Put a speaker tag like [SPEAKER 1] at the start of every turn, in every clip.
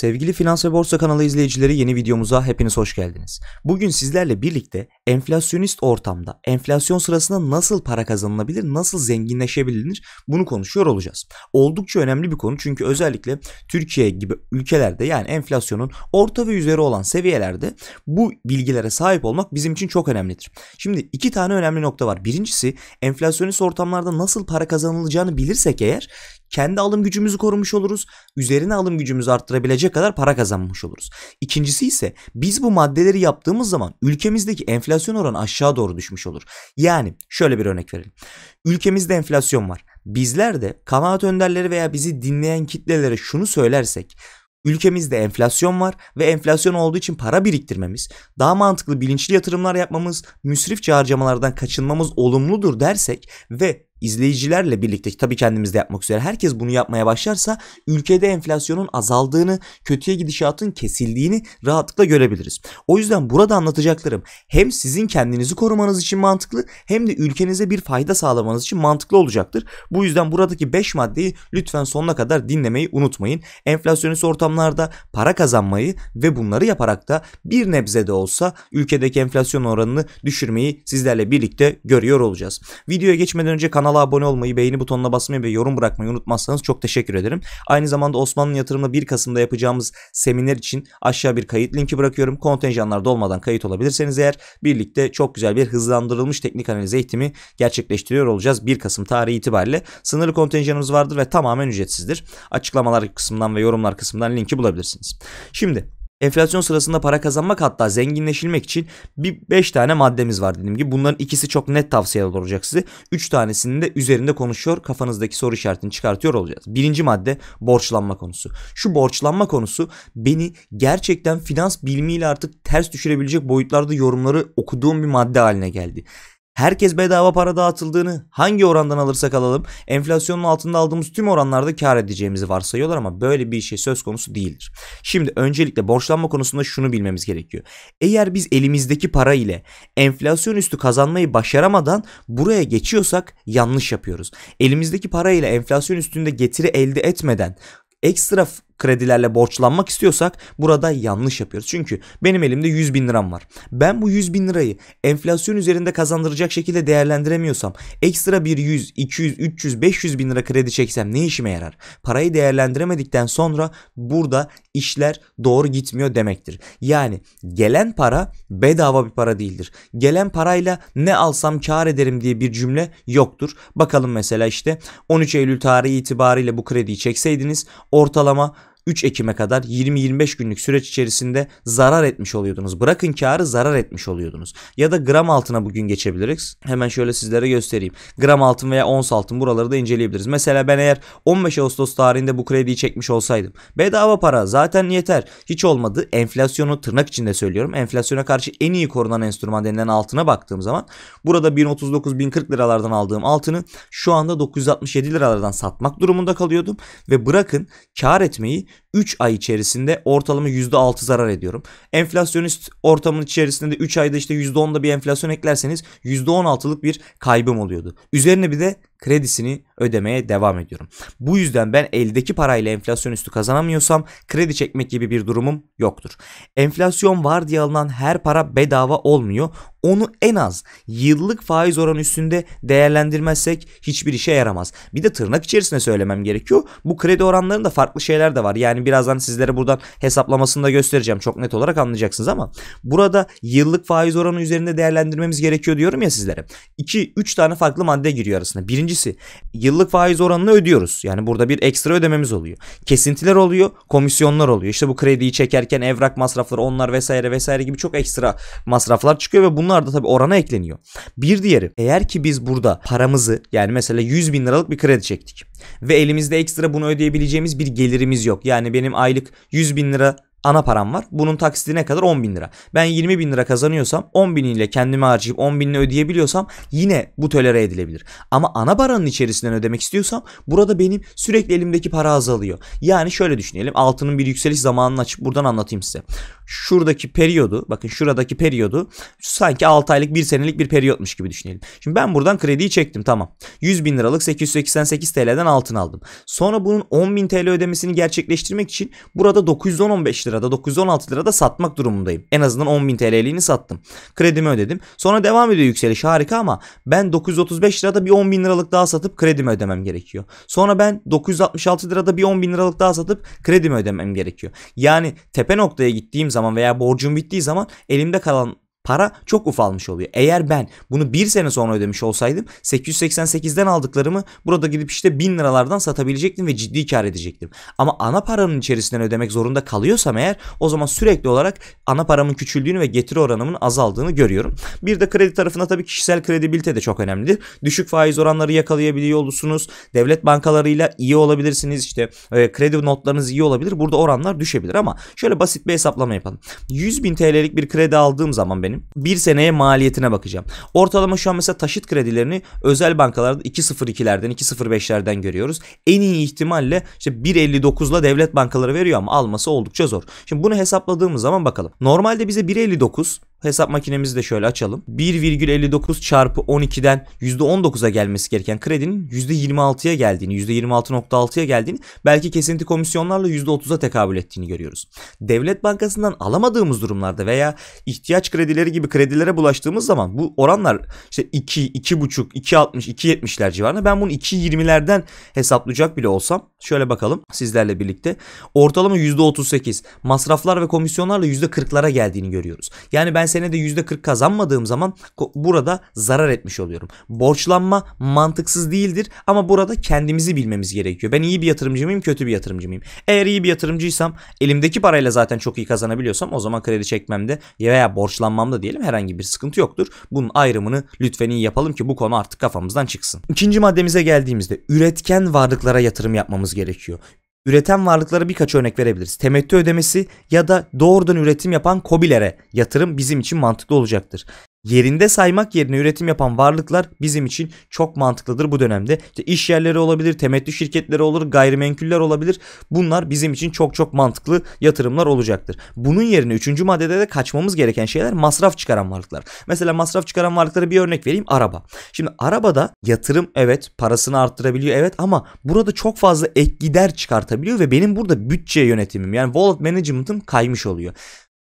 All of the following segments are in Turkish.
[SPEAKER 1] Sevgili Finans ve Borsa kanalı izleyicileri yeni videomuza hepiniz hoş geldiniz. Bugün sizlerle birlikte enflasyonist ortamda enflasyon sırasında nasıl para kazanılabilir, nasıl zenginleşebilir bunu konuşuyor olacağız. Oldukça önemli bir konu çünkü özellikle Türkiye gibi ülkelerde yani enflasyonun orta ve üzeri olan seviyelerde bu bilgilere sahip olmak bizim için çok önemlidir. Şimdi iki tane önemli nokta var. Birincisi enflasyonist ortamlarda nasıl para kazanılacağını bilirsek eğer kendi alım gücümüzü korumuş oluruz. Üzerine alım gücümüzü arttırabilecek kadar para kazanmış oluruz. İkincisi ise biz bu maddeleri yaptığımız zaman ülkemizdeki enflasyon oranı aşağı doğru düşmüş olur. Yani şöyle bir örnek verelim. Ülkemizde enflasyon var. Bizler de kanaat önderleri veya bizi dinleyen kitlelere şunu söylersek Ülkemizde enflasyon var ve enflasyon olduğu için para biriktirmemiz, daha mantıklı bilinçli yatırımlar yapmamız, müsrifçe harcamalardan kaçınmamız olumludur dersek ve izleyicilerle birlikte tabii kendimiz de yapmak üzere herkes bunu yapmaya başlarsa ülkede enflasyonun azaldığını, kötüye gidişatın kesildiğini rahatlıkla görebiliriz. O yüzden burada anlatacaklarım hem sizin kendinizi korumanız için mantıklı hem de ülkenize bir fayda sağlamanız için mantıklı olacaktır. Bu yüzden buradaki 5 maddeyi lütfen sonuna kadar dinlemeyi unutmayın. Enflasyonist ortamlarda para kazanmayı ve bunları yaparak da bir nebze de olsa ülkedeki enflasyon oranını düşürmeyi sizlerle birlikte görüyor olacağız. Videoya geçmeden önce kanal Kanala abone olmayı, beğeni butonuna basmayı ve yorum bırakmayı unutmazsanız çok teşekkür ederim. Aynı zamanda Osmanlı Yatırım'la 1 Kasım'da yapacağımız seminer için aşağı bir kayıt linki bırakıyorum. Kontenjanlar dolmadan kayıt olabilirseniz eğer birlikte çok güzel bir hızlandırılmış teknik analiz eğitimi gerçekleştiriyor olacağız 1 Kasım tarihi itibariyle. Sınırlı kontenjanımız vardır ve tamamen ücretsizdir. Açıklamalar kısmından ve yorumlar kısmından linki bulabilirsiniz. Şimdi Enflasyon sırasında para kazanmak hatta zenginleşilmek için bir 5 tane maddemiz var dediğim gibi. Bunların ikisi çok net tavsiyeler olacak size. 3 tanesini de üzerinde konuşuyor kafanızdaki soru işaretini çıkartıyor olacağız. Birinci madde borçlanma konusu. Şu borçlanma konusu beni gerçekten finans bilimiyle artık ters düşürebilecek boyutlarda yorumları okuduğum bir madde haline geldi herkes bedava para dağıtıldığını hangi orandan alırsak alalım enflasyonun altında aldığımız tüm oranlarda kar edeceğimizi varsayıyorlar ama böyle bir şey söz konusu değildir. Şimdi öncelikle borçlanma konusunda şunu bilmemiz gerekiyor. Eğer biz elimizdeki para ile enflasyon üstü kazanmayı başaramadan buraya geçiyorsak yanlış yapıyoruz. Elimizdeki para ile enflasyon üstünde getiri elde etmeden ekstra kredilerle borçlanmak istiyorsak burada yanlış yapıyoruz. Çünkü benim elimde 100 bin liram var. Ben bu 100 bin lirayı enflasyon üzerinde kazandıracak şekilde değerlendiremiyorsam ekstra bir 100, 200, 300, 500 bin lira kredi çeksem ne işime yarar? Parayı değerlendiremedikten sonra burada işler doğru gitmiyor demektir. Yani gelen para bedava bir para değildir. Gelen parayla ne alsam kar ederim diye bir cümle yoktur. Bakalım mesela işte 13 Eylül tarihi itibariyle bu krediyi çekseydiniz ortalama 3 Ekim'e kadar 20-25 günlük süreç içerisinde zarar etmiş oluyordunuz. Bırakın karı zarar etmiş oluyordunuz. Ya da gram altına bugün geçebiliriz. Hemen şöyle sizlere göstereyim. Gram altın veya ons altın buraları da inceleyebiliriz. Mesela ben eğer 15 Ağustos tarihinde bu krediyi çekmiş olsaydım bedava para zaten yeter. Hiç olmadı enflasyonu tırnak içinde söylüyorum. Enflasyona karşı en iyi korunan enstrüman denilen altına baktığım zaman burada 1039-1040 liralardan aldığım altını şu anda 967 liralardan satmak durumunda kalıyordum ve bırakın kar etmeyi 3 ay içerisinde ortalama %6 zarar ediyorum. Enflasyonist ortamın içerisinde de 3 ayda işte %10'da bir enflasyon eklerseniz %16'lık bir kaybım oluyordu. Üzerine bir de kredisini ödemeye devam ediyorum. Bu yüzden ben eldeki parayla enflasyon üstü kazanamıyorsam kredi çekmek gibi bir durumum yoktur. Enflasyon var diye alınan her para bedava olmuyor onu en az yıllık faiz oranı üstünde değerlendirmezsek hiçbir işe yaramaz. Bir de tırnak içerisinde söylemem gerekiyor. Bu kredi oranlarında farklı şeyler de var. Yani birazdan sizlere buradan hesaplamasını da göstereceğim. Çok net olarak anlayacaksınız ama burada yıllık faiz oranı üzerinde değerlendirmemiz gerekiyor diyorum ya sizlere. 2-3 tane farklı madde giriyor arasında. Birincisi yıllık faiz oranını ödüyoruz. Yani burada bir ekstra ödememiz oluyor. Kesintiler oluyor, komisyonlar oluyor. İşte bu krediyi çekerken evrak masrafları onlar vesaire vesaire gibi çok ekstra masraflar çıkıyor ve bunu Bunlar da tabii orana ekleniyor. Bir diğeri eğer ki biz burada paramızı yani mesela 100 bin liralık bir kredi çektik ve elimizde ekstra bunu ödeyebileceğimiz bir gelirimiz yok. Yani benim aylık 100 bin lira ana param var. Bunun taksidi ne kadar? 10 bin lira. Ben 20 bin lira kazanıyorsam 10 bin ile kendimi harcayıp 10 binini ödeyebiliyorsam yine bu tölere edilebilir. Ama ana paranın içerisinden ödemek istiyorsam burada benim sürekli elimdeki para azalıyor. Yani şöyle düşünelim altının bir yükseliş zamanını açıp buradan anlatayım size. Şuradaki periyodu bakın şuradaki periyodu sanki 6 aylık 1 senelik bir periyotmuş gibi düşünelim. Şimdi ben buradan krediyi çektim tamam. 100 bin liralık 888 TL'den altın aldım. Sonra bunun 10 bin TL ödemesini gerçekleştirmek için burada 910 15 lirada 916 lirada satmak durumundayım. En azından 10.000 TL'liğini sattım. Kredimi ödedim. Sonra devam ediyor yükseliş harika ama ben 935 lirada bir 10.000 liralık daha satıp kredimi ödemem gerekiyor. Sonra ben 966 lirada bir 10.000 liralık daha satıp kredimi ödemem gerekiyor. Yani tepe noktaya gittiğim zaman veya borcum bittiği zaman elimde kalan para çok ufalmış oluyor. Eğer ben bunu bir sene sonra ödemiş olsaydım 888'den aldıklarımı burada gidip işte 1000 liralardan satabilecektim ve ciddi kar edecektim. Ama ana paranın içerisinden ödemek zorunda kalıyorsam eğer o zaman sürekli olarak ana paramın küçüldüğünü ve getiri oranımın azaldığını görüyorum. Bir de kredi tarafına tabii kişisel kredibilite de çok önemlidir. Düşük faiz oranları yakalayabiliyor olursunuz. Devlet bankalarıyla iyi olabilirsiniz. işte e, kredi notlarınız iyi olabilir. Burada oranlar düşebilir ama şöyle basit bir hesaplama yapalım. 100 bin TL'lik bir kredi aldığım zaman benim kredinin bir seneye maliyetine bakacağım. Ortalama şu an mesela taşıt kredilerini özel bankalarda 2.02'lerden 2.05'lerden görüyoruz. En iyi ihtimalle işte 1.59'la devlet bankaları veriyor ama alması oldukça zor. Şimdi bunu hesapladığımız zaman bakalım. Normalde bize 1.59 Hesap makinemizi de şöyle açalım. 1,59 çarpı 12'den %19'a gelmesi gereken kredinin %26'ya geldiğini, %26.6'ya geldiğini, belki kesinti komisyonlarla %30'a tekabül ettiğini görüyoruz. Devlet Bankası'ndan alamadığımız durumlarda veya ihtiyaç kredileri gibi kredilere bulaştığımız zaman bu oranlar işte 2, 2,5, 2,60, 2,70'ler civarında. Ben bunu 2,20'lerden hesaplayacak bile olsam şöyle bakalım sizlerle birlikte. Ortalama %38, masraflar ve komisyonlarla %40'lara geldiğini görüyoruz. Yani ben Senede yüzde %40 kazanmadığım zaman burada zarar etmiş oluyorum. Borçlanma mantıksız değildir ama burada kendimizi bilmemiz gerekiyor. Ben iyi bir yatırımcı mıyım, kötü bir yatırımcı mıyım? Eğer iyi bir yatırımcıysam, elimdeki parayla zaten çok iyi kazanabiliyorsam o zaman kredi çekmemde veya borçlanmamda diyelim herhangi bir sıkıntı yoktur. Bunun ayrımını lütfen iyi yapalım ki bu konu artık kafamızdan çıksın. İkinci maddemize geldiğimizde üretken varlıklara yatırım yapmamız gerekiyor üreten varlıklara birkaç örnek verebiliriz. Temettü ödemesi ya da doğrudan üretim yapan kobilere yatırım bizim için mantıklı olacaktır yerinde saymak yerine üretim yapan varlıklar bizim için çok mantıklıdır bu dönemde. İşte iş yerleri olabilir, temettü şirketleri olur, gayrimenkuller olabilir. Bunlar bizim için çok çok mantıklı yatırımlar olacaktır. Bunun yerine üçüncü maddede de kaçmamız gereken şeyler masraf çıkaran varlıklar. Mesela masraf çıkaran varlıklara bir örnek vereyim araba. Şimdi arabada yatırım evet parasını arttırabiliyor evet ama burada çok fazla ek gider çıkartabiliyor ve benim burada bütçe yönetimim yani wallet management'ım kaymış oluyor.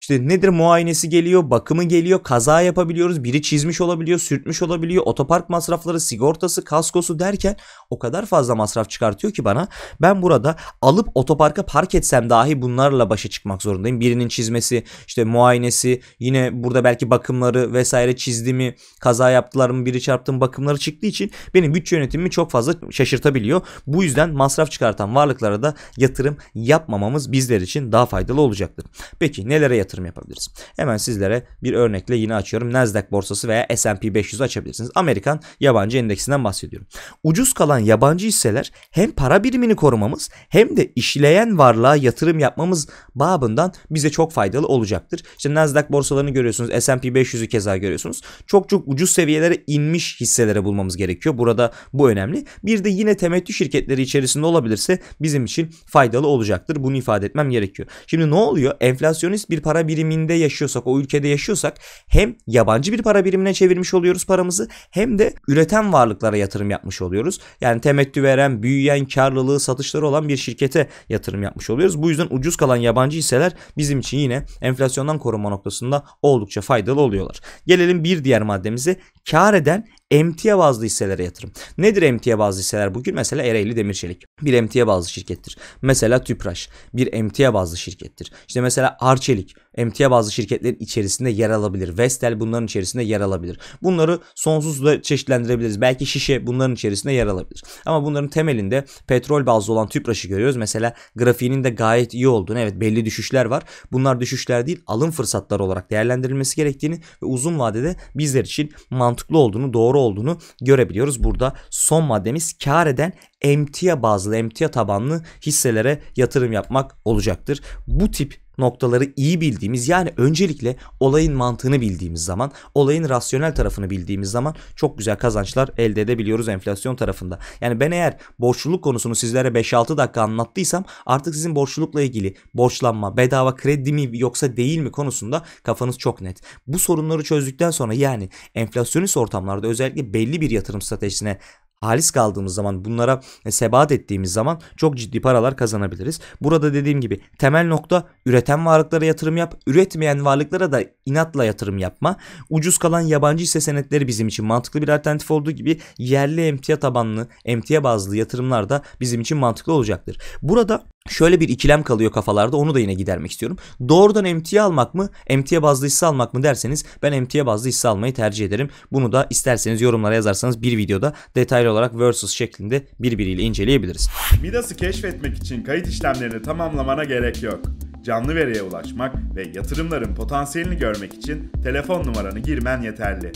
[SPEAKER 1] İşte nedir muayenesi geliyor, bakımı geliyor, kaza yapabiliyoruz, biri çizmiş olabiliyor, sürtmüş olabiliyor, otopark masrafları, sigortası, kaskosu derken o kadar fazla masraf çıkartıyor ki bana. Ben burada alıp otoparka park etsem dahi bunlarla başa çıkmak zorundayım. Birinin çizmesi, işte muayenesi, yine burada belki bakımları vesaire çizdi mi, kaza yaptılar mı, biri çarptı mı bakımları çıktığı için benim bütçe yönetimimi çok fazla şaşırtabiliyor. Bu yüzden masraf çıkartan varlıklara da yatırım yapmamamız bizler için daha faydalı olacaktır. Peki nelere yatırım yatırım yapabiliriz. Hemen sizlere bir örnekle yine açıyorum. Nasdaq borsası veya S&P 500'ü açabilirsiniz. Amerikan yabancı endeksinden bahsediyorum. Ucuz kalan yabancı hisseler hem para birimini korumamız hem de işleyen varlığa yatırım yapmamız babından bize çok faydalı olacaktır. İşte Nasdaq borsalarını görüyorsunuz. S&P 500'ü keza görüyorsunuz. Çok çok ucuz seviyelere inmiş hisselere bulmamız gerekiyor. Burada bu önemli. Bir de yine temettü şirketleri içerisinde olabilirse bizim için faydalı olacaktır. Bunu ifade etmem gerekiyor. Şimdi ne oluyor? Enflasyonist bir para biriminde yaşıyorsak, o ülkede yaşıyorsak hem yabancı bir para birimine çevirmiş oluyoruz paramızı hem de üreten varlıklara yatırım yapmış oluyoruz. Yani temettü veren, büyüyen, karlılığı, satışları olan bir şirkete yatırım yapmış oluyoruz. Bu yüzden ucuz kalan yabancı hisseler bizim için yine enflasyondan koruma noktasında oldukça faydalı oluyorlar. Gelelim bir diğer maddemize kar eden emtia bazlı hisselere yatırım. Nedir emtia bazlı hisseler bugün? Mesela Ereğli Demirçelik bir emtia bazlı şirkettir. Mesela Tüpraş bir emtia bazlı şirkettir. İşte mesela Arçelik emtia bazlı şirketlerin içerisinde yer alabilir. Vestel bunların içerisinde yer alabilir. Bunları sonsuz da çeşitlendirebiliriz. Belki şişe bunların içerisinde yer alabilir. Ama bunların temelinde petrol bazlı olan Tüpraş'ı görüyoruz. Mesela grafiğinin de gayet iyi olduğunu evet belli düşüşler var. Bunlar düşüşler değil alım fırsatları olarak değerlendirilmesi gerektiğini ve uzun vadede bizler için mantıklı olduğunu doğru doğru olduğunu görebiliyoruz. Burada son maddemiz kar eden emtia bazlı, emtia tabanlı hisselere yatırım yapmak olacaktır. Bu tip noktaları iyi bildiğimiz yani öncelikle olayın mantığını bildiğimiz zaman, olayın rasyonel tarafını bildiğimiz zaman çok güzel kazançlar elde edebiliyoruz enflasyon tarafında. Yani ben eğer borçluluk konusunu sizlere 5-6 dakika anlattıysam artık sizin borçlulukla ilgili borçlanma, bedava kredi mi yoksa değil mi konusunda kafanız çok net. Bu sorunları çözdükten sonra yani enflasyonist ortamlarda özellikle belli bir yatırım stratejisine halis kaldığımız zaman bunlara e, sebat ettiğimiz zaman çok ciddi paralar kazanabiliriz. Burada dediğim gibi temel nokta üreten varlıklara yatırım yap. Üretmeyen varlıklara da inatla yatırım yapma. Ucuz kalan yabancı hisse senetleri bizim için mantıklı bir alternatif olduğu gibi yerli emtia tabanlı, emtia bazlı yatırımlar da bizim için mantıklı olacaktır. Burada Şöyle bir ikilem kalıyor kafalarda onu da yine gidermek istiyorum. Doğrudan emtia almak mı emtia bazlı hisse almak mı derseniz ben emtia bazlı hisse almayı tercih ederim. Bunu da isterseniz yorumlara yazarsanız bir videoda detaylı olarak versus şeklinde birbiriyle inceleyebiliriz. Midas'ı keşfetmek için kayıt işlemlerini tamamlamana gerek yok. Canlı veriye ulaşmak ve yatırımların potansiyelini görmek için telefon numaranı girmen yeterli.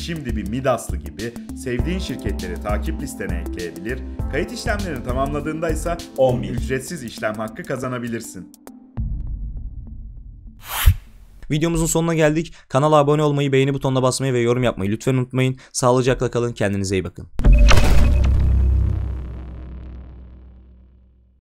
[SPEAKER 1] şimdi bir Midaslı gibi sevdiğin şirketleri takip listene ekleyebilir, kayıt işlemlerini tamamladığında ise 10.000 ücretsiz işlem hakkı kazanabilirsin. Videomuzun sonuna geldik. Kanala abone olmayı, beğeni butonuna basmayı ve yorum yapmayı lütfen unutmayın. Sağlıcakla kalın, kendinize iyi bakın.